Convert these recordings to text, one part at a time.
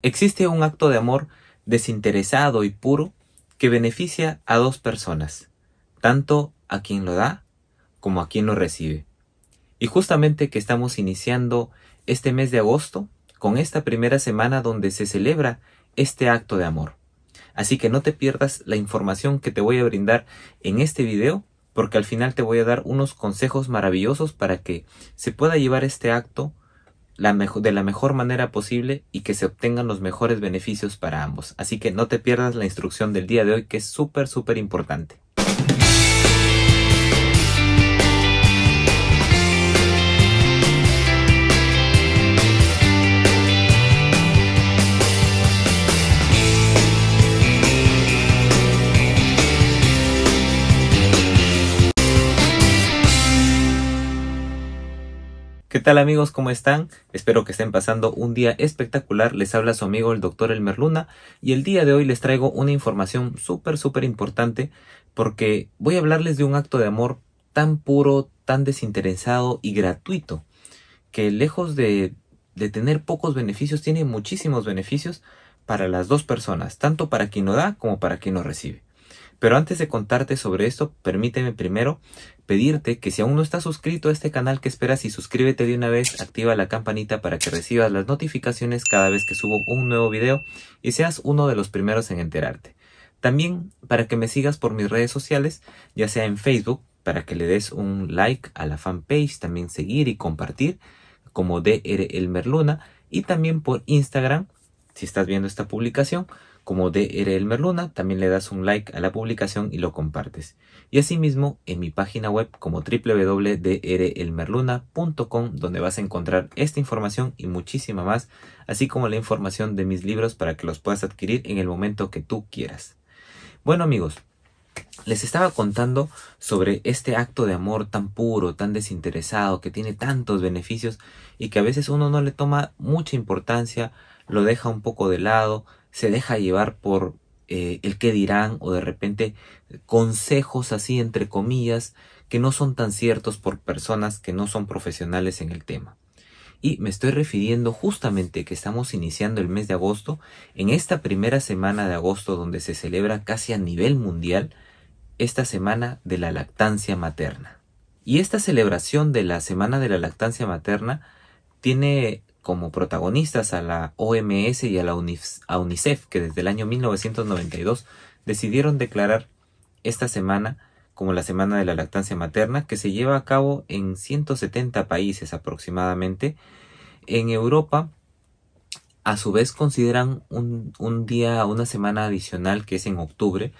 Existe un acto de amor desinteresado y puro que beneficia a dos personas, tanto a quien lo da como a quien lo recibe. Y justamente que estamos iniciando este mes de agosto con esta primera semana donde se celebra este acto de amor. Así que no te pierdas la información que te voy a brindar en este video porque al final te voy a dar unos consejos maravillosos para que se pueda llevar este acto de la mejor manera posible y que se obtengan los mejores beneficios para ambos. Así que no te pierdas la instrucción del día de hoy que es súper, súper importante. ¿Qué tal amigos? ¿Cómo están? Espero que estén pasando un día espectacular. Les habla su amigo el doctor Elmer Luna y el día de hoy les traigo una información súper, súper importante porque voy a hablarles de un acto de amor tan puro, tan desinteresado y gratuito que lejos de, de tener pocos beneficios, tiene muchísimos beneficios para las dos personas, tanto para quien lo da como para quien lo recibe. Pero antes de contarte sobre esto, permíteme primero pedirte que si aún no estás suscrito a este canal que esperas y suscríbete de una vez, activa la campanita para que recibas las notificaciones cada vez que subo un nuevo video y seas uno de los primeros en enterarte. También para que me sigas por mis redes sociales, ya sea en Facebook, para que le des un like a la fanpage, también seguir y compartir como DR Elmer y también por Instagram, si estás viendo esta publicación, como el Merluna, también le das un like a la publicación y lo compartes. Y asimismo en mi página web como www.drlmerluna.com donde vas a encontrar esta información y muchísima más, así como la información de mis libros para que los puedas adquirir en el momento que tú quieras. Bueno amigos, les estaba contando sobre este acto de amor tan puro, tan desinteresado, que tiene tantos beneficios y que a veces uno no le toma mucha importancia, lo deja un poco de lado, se deja llevar por eh, el que dirán o de repente consejos así entre comillas que no son tan ciertos por personas que no son profesionales en el tema. Y me estoy refiriendo justamente que estamos iniciando el mes de agosto, en esta primera semana de agosto donde se celebra casi a nivel mundial esta semana de la lactancia materna. Y esta celebración de la semana de la lactancia materna tiene como protagonistas a la OMS y a la UNICEF, que desde el año 1992 decidieron declarar esta semana como la Semana de la Lactancia Materna, que se lleva a cabo en 170 países aproximadamente. En Europa, a su vez, consideran un, un día, una semana adicional que es en octubre,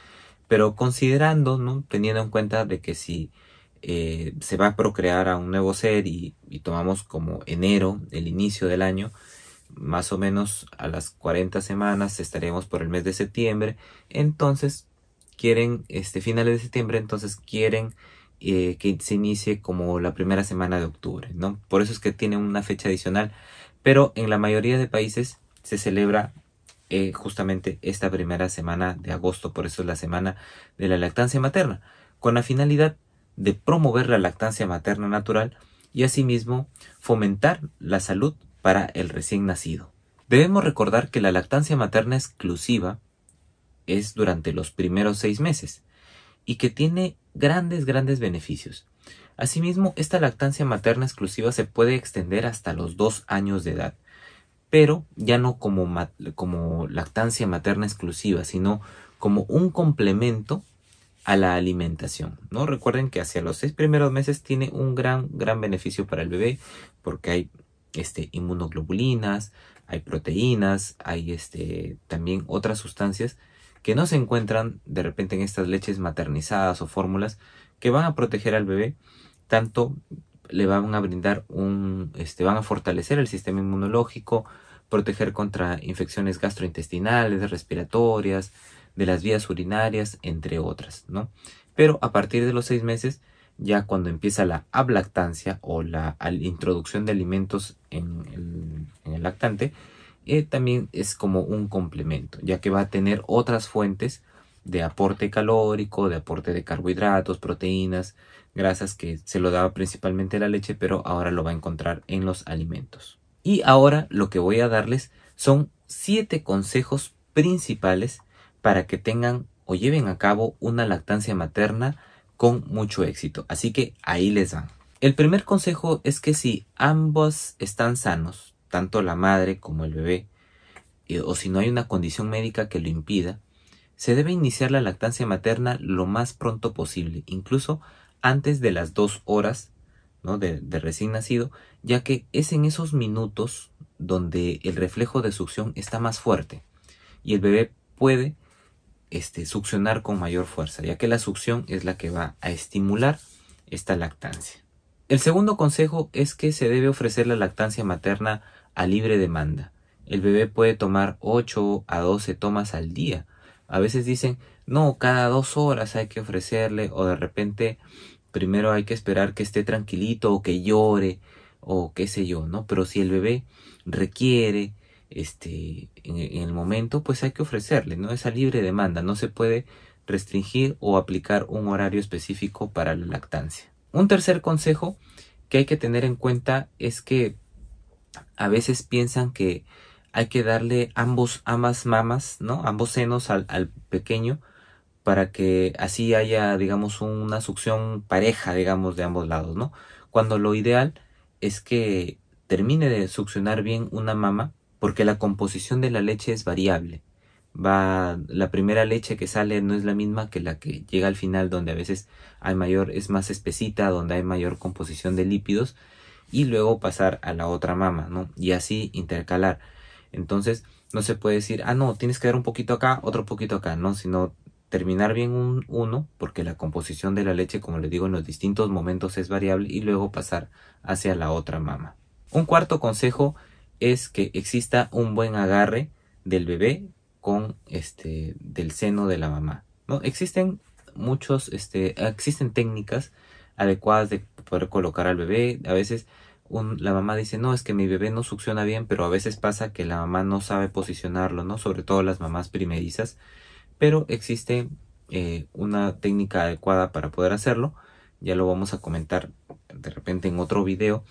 pero considerando, ¿no? teniendo en cuenta de que si eh, se va a procrear a un nuevo ser y, tomamos como enero, el inicio del año, más o menos a las 40 semanas estaremos por el mes de septiembre, entonces quieren, este finales de septiembre, entonces quieren eh, que se inicie como la primera semana de octubre, ¿no? Por eso es que tiene una fecha adicional, pero en la mayoría de países se celebra eh, justamente esta primera semana de agosto, por eso es la semana de la lactancia materna, con la finalidad de promover la lactancia materna natural y asimismo fomentar la salud para el recién nacido. Debemos recordar que la lactancia materna exclusiva es durante los primeros seis meses y que tiene grandes, grandes beneficios. Asimismo, esta lactancia materna exclusiva se puede extender hasta los dos años de edad, pero ya no como, como lactancia materna exclusiva, sino como un complemento a la alimentación. ¿no? Recuerden que hacia los seis primeros meses tiene un gran, gran beneficio para el bebé porque hay este, inmunoglobulinas, hay proteínas, hay este, también otras sustancias que no se encuentran de repente en estas leches maternizadas o fórmulas que van a proteger al bebé, tanto le van a brindar un, este, van a fortalecer el sistema inmunológico, proteger contra infecciones gastrointestinales, respiratorias, de las vías urinarias, entre otras, ¿no? Pero a partir de los seis meses, ya cuando empieza la ablactancia o la introducción de alimentos en el, lactante, eh, también es como un complemento, ya que va a tener otras fuentes de aporte calórico, de aporte de carbohidratos, proteínas, grasas que se lo daba principalmente la leche, pero ahora lo va a encontrar en los alimentos. Y ahora lo que voy a darles son siete consejos principales para que tengan o lleven a cabo una lactancia materna con mucho éxito. Así que ahí les van. El primer consejo es que si ambos están sanos, tanto la madre como el bebé, o si no hay una condición médica que lo impida, se debe iniciar la lactancia materna lo más pronto posible, incluso antes de las dos horas de, de, recién nacido, ya que es en esos minutos donde el reflejo de succión está más fuerte y el bebé puede este, succionar con mayor fuerza, ya que la succión es la que va a estimular esta lactancia. El segundo consejo es que se debe ofrecer la lactancia materna a libre demanda. El bebé puede tomar 8 a 12 tomas al día. A veces dicen, no, cada dos horas hay que ofrecerle o de repente primero hay que esperar que esté tranquilito o que llore o qué sé yo, ¿no? Pero si el bebé requiere este, en, el momento, pues hay que ofrecerle, ¿no? Esa libre demanda, no se puede restringir o aplicar un horario específico para la lactancia. Un tercer consejo que hay que tener en cuenta es que a veces piensan que hay que darle ambos, ambas mamas, ¿no? Ambos senos al, pequeño para que así haya, digamos, una succión pareja, digamos, de ambos lados, ¿no? Cuando lo ideal es que termine de succionar bien una mama porque la composición de la leche es variable. Va, la primera leche que sale no es la misma que la que llega al final, donde a veces hay mayor, es más espesita, donde hay mayor composición de lípidos, y luego pasar a la otra mama, ¿no? Y así intercalar. Entonces, no se puede decir, ah, no, tienes que dar un poquito acá, otro poquito acá, ¿no? Sino terminar bien un uno, porque la composición de la leche, como les digo, en los distintos momentos es variable, y luego pasar hacia la otra mama. Un cuarto consejo es que exista un buen agarre del bebé con este del seno de la mamá. ¿no? Existen muchos, este, existen técnicas adecuadas de poder colocar al bebé. A veces la mamá dice, no, es que mi bebé no succiona bien, pero a veces pasa que la mamá no sabe posicionarlo, ¿no? Sobre todo las mamás primerizas. Pero existe eh, una técnica adecuada para poder hacerlo. Ya lo vamos a comentar de repente en otro video.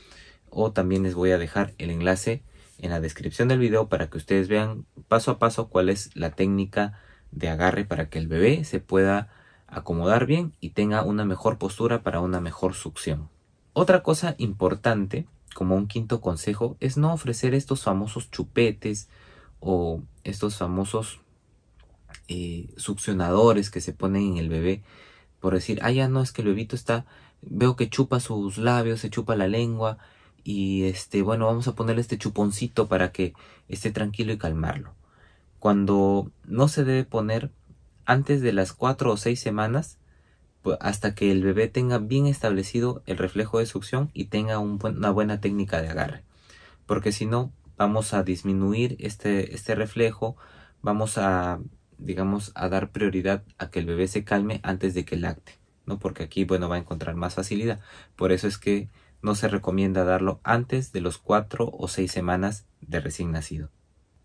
O también les voy a dejar el enlace en la descripción del video para que ustedes vean paso a paso cuál es la técnica de agarre para que el bebé se pueda acomodar bien y tenga una mejor postura para una mejor succión. Otra cosa importante, como un quinto consejo, es no ofrecer estos famosos chupetes o estos famosos eh, succionadores que se ponen en el bebé por decir, ah, ya no, es que el bebito está, veo que chupa sus labios, se chupa la lengua, y este, bueno, vamos a ponerle este chuponcito para que esté tranquilo y calmarlo. Cuando no se debe poner antes de las cuatro o seis semanas pues, hasta que el bebé tenga bien establecido el reflejo de succión y tenga una buena técnica de agarre. Porque si no, vamos a disminuir este, este reflejo, vamos a, digamos, a dar prioridad a que el bebé se calme antes de que lacte, ¿no? Porque aquí, bueno, va a encontrar más facilidad. Por eso es que no se recomienda darlo antes de los cuatro o seis semanas de recién nacido.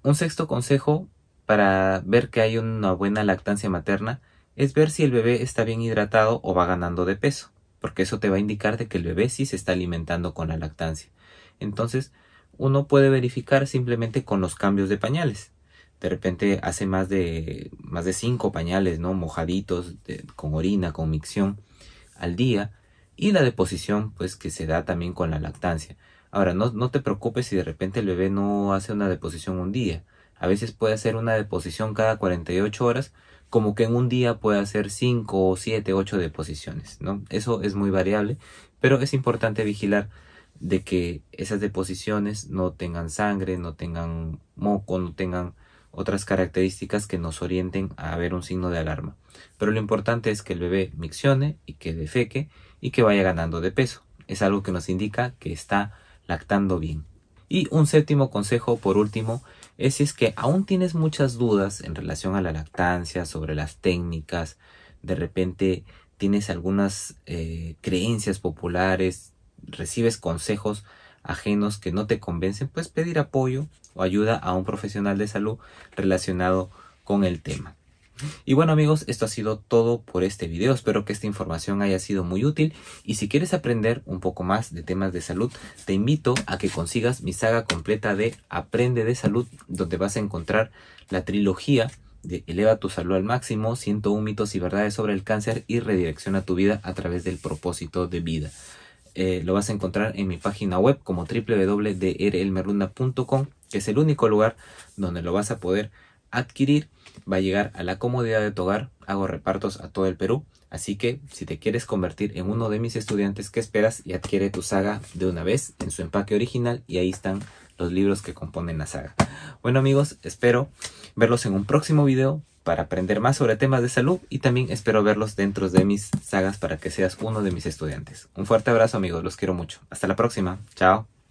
Un sexto consejo para ver que hay una buena lactancia materna es ver si el bebé está bien hidratado o va ganando de peso, porque eso te va a indicar de que el bebé sí se está alimentando con la lactancia. Entonces, uno puede verificar simplemente con los cambios de pañales. De repente hace más de más de cinco pañales, ¿no? mojaditos con orina, con micción al día y la deposición pues que se da también con la lactancia. Ahora, no, no te preocupes si de repente el bebé no hace una deposición un día. A veces puede hacer una deposición cada 48 horas, como que en un día puede hacer 5, 7, 8 deposiciones, ¿no? Eso es muy variable, pero es importante vigilar de que esas deposiciones no tengan sangre, no tengan moco, no tengan otras características que nos orienten a ver un signo de alarma. Pero lo importante es que el bebé miccione y que defeque y que vaya ganando de peso. Es algo que nos indica que está lactando bien. Y un séptimo consejo, por último, es si es que aún tienes muchas dudas en relación a la lactancia, sobre las técnicas, de repente tienes algunas eh, creencias populares, recibes consejos ajenos que no te convencen, pues pedir apoyo o ayuda a un profesional de salud relacionado con el tema. Y bueno amigos, esto ha sido todo por este video. Espero que esta información haya sido muy útil y si quieres aprender un poco más de temas de salud, te invito a que consigas mi saga completa de Aprende de Salud, donde vas a encontrar la trilogía de Eleva tu salud al máximo, 101 mitos y verdades sobre el cáncer y redirecciona tu vida a través del propósito de vida. Eh, lo vas a encontrar en mi página web como www.drelmerlunda.com, e e e que es el único lugar donde lo vas a poder adquirir va a llegar a la comodidad de tu hogar. Hago repartos a todo el Perú. Así que si te quieres convertir en uno de mis estudiantes, ¿qué esperas? Y adquiere tu saga de una vez en su empaque original y ahí están los libros que componen la saga. Bueno amigos, espero verlos en un próximo video para aprender más sobre temas de salud y también espero verlos dentro de mis sagas para que seas uno de mis estudiantes. Un fuerte abrazo amigos, los quiero mucho. Hasta la próxima, chao.